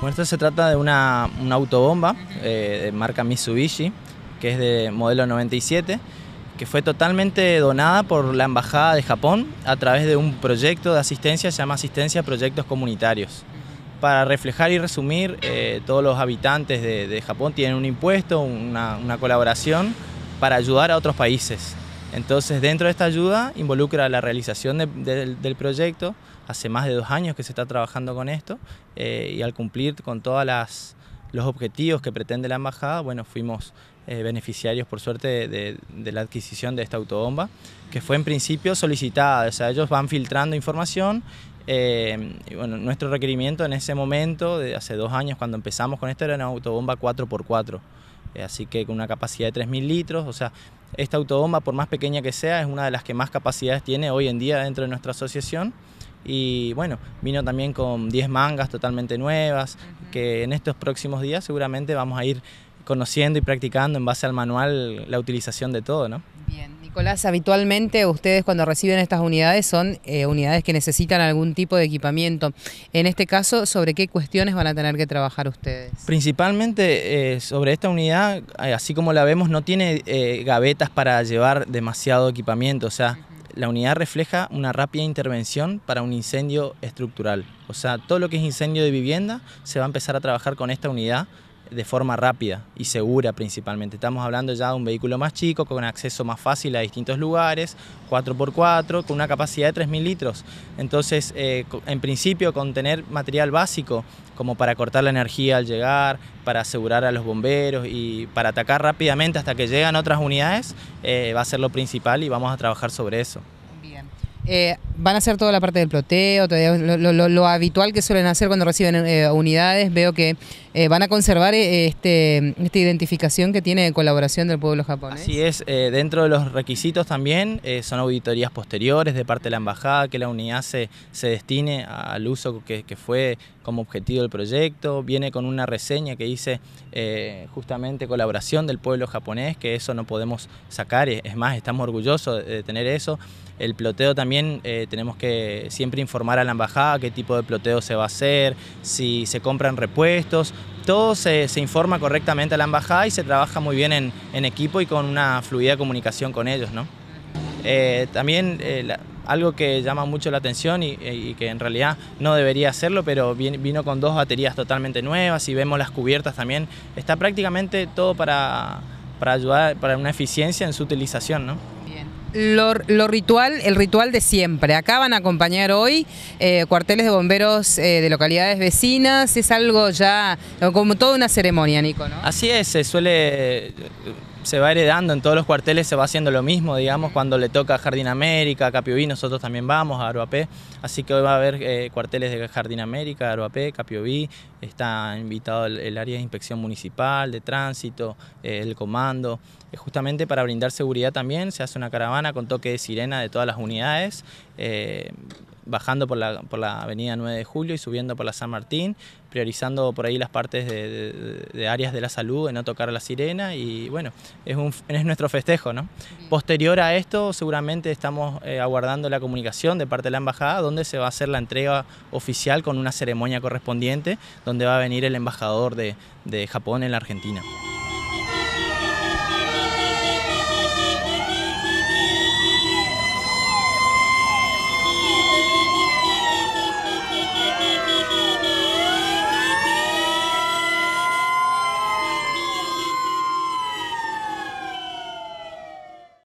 Bueno, esto se trata de una, autobomba eh, de marca Mitsubishi, que es de modelo 97, que fue totalmente donada por la Embajada de Japón a través de un proyecto de asistencia, se llama Asistencia a Proyectos Comunitarios. Para reflejar y resumir, eh, todos los habitantes de, Japón tienen un impuesto, una colaboración para ayudar a otros países. Entonces, dentro de esta ayuda involucra la realización del proyecto. Hace más de dos años que se está trabajando con esto eh, y al cumplir con todos los objetivos que pretende la embajada, bueno, fuimos eh, beneficiarios, por suerte, de, la adquisición de esta autobomba, que fue en principio solicitada. O sea, ellos van filtrando información. Eh, nuestro requerimiento en ese momento, de hace dos años cuando empezamos con esto, era una autobomba 4x4. Eh, así que con una capacidad de 3.000 litros, o sea, esta autobomba, por más pequeña que sea, es una de las que más capacidades tiene hoy en día dentro de nuestra asociación. Y bueno, vino también con 10 mangas totalmente nuevas, que en estos próximos días seguramente vamos a ir conociendo y practicando en base al manual la utilización de todo, ¿no? Nicolás, habitualmente ustedes cuando reciben estas unidades son eh, unidades que necesitan algún tipo de equipamiento. En este caso, ¿sobre qué cuestiones van a tener que trabajar ustedes? Principalmente eh, sobre esta unidad, eh, así como la vemos, no tiene gavetas para llevar demasiado equipamiento. O sea, la unidad refleja una rápida intervención para un incendio estructural. O sea, todo lo que es incendio de vivienda se va a empezar a trabajar con esta unidad de forma rápida y segura principalmente. Estamos hablando ya de un vehículo más chico, con acceso más fácil a distintos lugares, 4x4, con una capacidad de 3.000 litros. Entonces, eh, en principio, con tener material básico, como para cortar la energía al llegar, para asegurar a los bomberos y para atacar rápidamente hasta que llegan otras unidades, eh, va a ser lo principal y vamos a trabajar sobre eso. bien eh, ¿Van a hacer toda la parte del ploteo? Lo, lo, habitual que suelen hacer cuando reciben unidades? Veo que eh, van a conservar eh, este, esta identificación que tiene de colaboración del pueblo japonés. Así es, eh, dentro de los requisitos también son auditorías posteriores de parte de la embajada, que la unidad se, destine al uso que, que fue como objetivo del proyecto, viene con una reseña que dice justamente colaboración del pueblo japonés, que eso no podemos sacar, es más, estamos orgullosos de tener eso. El ploteo también tenemos que siempre informar a la embajada qué tipo de ploteo se va a hacer, si se compran repuestos todo se, informa correctamente a la embajada y se trabaja muy bien en, equipo y con una fluida comunicación con ellos. ¿no? Eh, también eh, algo que llama mucho la atención eh, y, que en realidad no debería hacerlo, pero vino con dos baterías totalmente nuevas y vemos las cubiertas también. Está prácticamente todo para, ayudar, para una eficiencia en su utilización. Lo, ritual, el ritual de siempre. Acá van a acompañar hoy eh, cuarteles de bomberos eh, de localidades vecinas. Es algo ya como toda una ceremonia, Nico, ¿no? Así es, se suele se va heredando, en todos los cuarteles se va haciendo lo mismo, digamos, cuando le toca Jardín América, Capiobí, nosotros también vamos a Aruapé. así que hoy va a haber eh, cuarteles de Jardín América, Aruapé, Capiobí, está invitado el, área de inspección municipal, de tránsito, eh, el comando, eh, justamente para brindar seguridad también, se hace una caravana con toque de sirena de todas las unidades bajando por la, por la avenida 9 de julio y subiendo por la San Martín, priorizando por ahí las partes de, áreas de la salud, de no tocar la sirena y bueno, es, un, es nuestro festejo. Posterior a esto seguramente estamos eh, aguardando la comunicación de parte de la embajada donde se va a hacer la entrega oficial con una ceremonia correspondiente donde va a venir el embajador de Japón en la Argentina.